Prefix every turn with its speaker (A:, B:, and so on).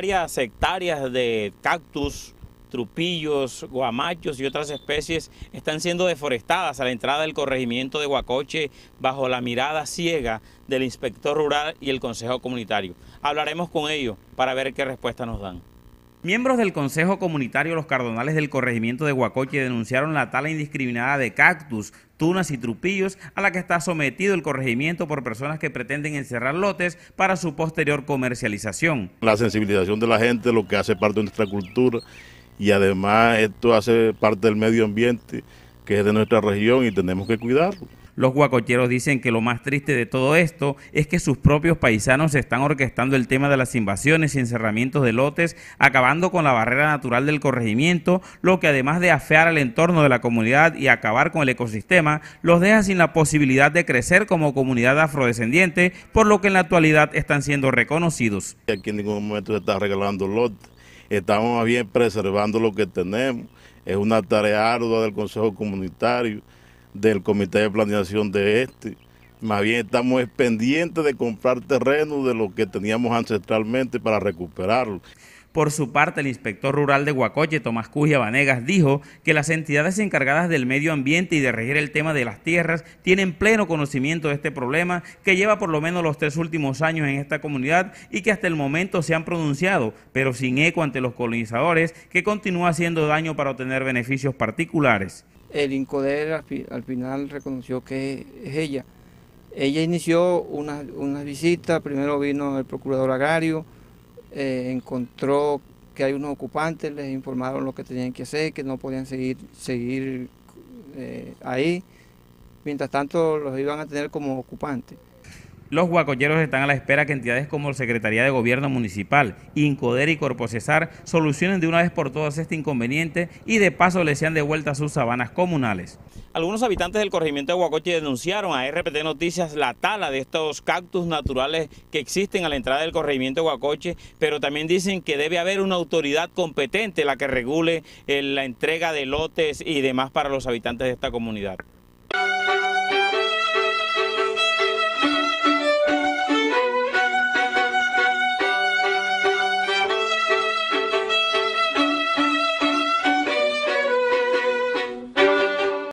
A: varias hectáreas de cactus, trupillos, guamachos y otras especies están siendo deforestadas a la entrada del corregimiento de Huacoche bajo la mirada ciega del inspector rural y el consejo comunitario. Hablaremos con ellos para ver qué respuesta nos dan. Miembros del Consejo Comunitario Los Cardonales del Corregimiento de Huacoche denunciaron la tala indiscriminada de cactus, tunas y trupillos a la que está sometido el corregimiento por
B: personas que pretenden encerrar lotes para su posterior comercialización. La sensibilización de la gente, lo que hace parte de nuestra cultura y además esto hace parte del medio ambiente que es de nuestra región y tenemos que cuidarlo.
A: Los guacocheros dicen que lo más triste de todo esto es que sus propios paisanos están orquestando el tema de las invasiones y encerramientos de lotes, acabando con la barrera natural del corregimiento, lo que además de afear al entorno de la comunidad y acabar con el ecosistema, los deja sin la posibilidad de crecer como comunidad
B: afrodescendiente, por lo que en la actualidad están siendo reconocidos. Aquí en ningún momento se está regalando lotes, estamos bien preservando lo que tenemos, es una tarea ardua del Consejo Comunitario del comité de planeación de este. Más bien estamos pendientes de comprar terreno de lo que teníamos ancestralmente para recuperarlo.
A: Por su parte, el inspector rural de Huacoche, Tomás Cugia Vanegas, dijo que las entidades encargadas del medio ambiente y de regir el tema de las tierras tienen pleno conocimiento de este problema que lleva por lo menos los tres últimos años en esta comunidad y que hasta el momento se han pronunciado, pero sin eco ante los colonizadores, que continúa haciendo daño para obtener beneficios particulares
C: el Incoder al, final reconoció que es ella. Ella inició unas una visitas, primero vino el procurador agrario, eh, encontró que hay unos ocupantes, les informaron lo que tenían que hacer, que no podían seguir, seguir eh, ahí, mientras tanto los iban a tener como ocupantes.
A: Los huacoyeros están a la espera que entidades como Secretaría de Gobierno Municipal, Incoder y Cesar solucionen de una vez por todas este inconveniente y de paso les sean devueltas sus sabanas comunales. Algunos habitantes del corregimiento de Huacoche denunciaron a RPT Noticias la tala de estos cactus naturales que existen a la entrada del corregimiento de Huacoche, pero también dicen que debe haber una autoridad competente la que regule la entrega de lotes y demás para los habitantes de esta comunidad.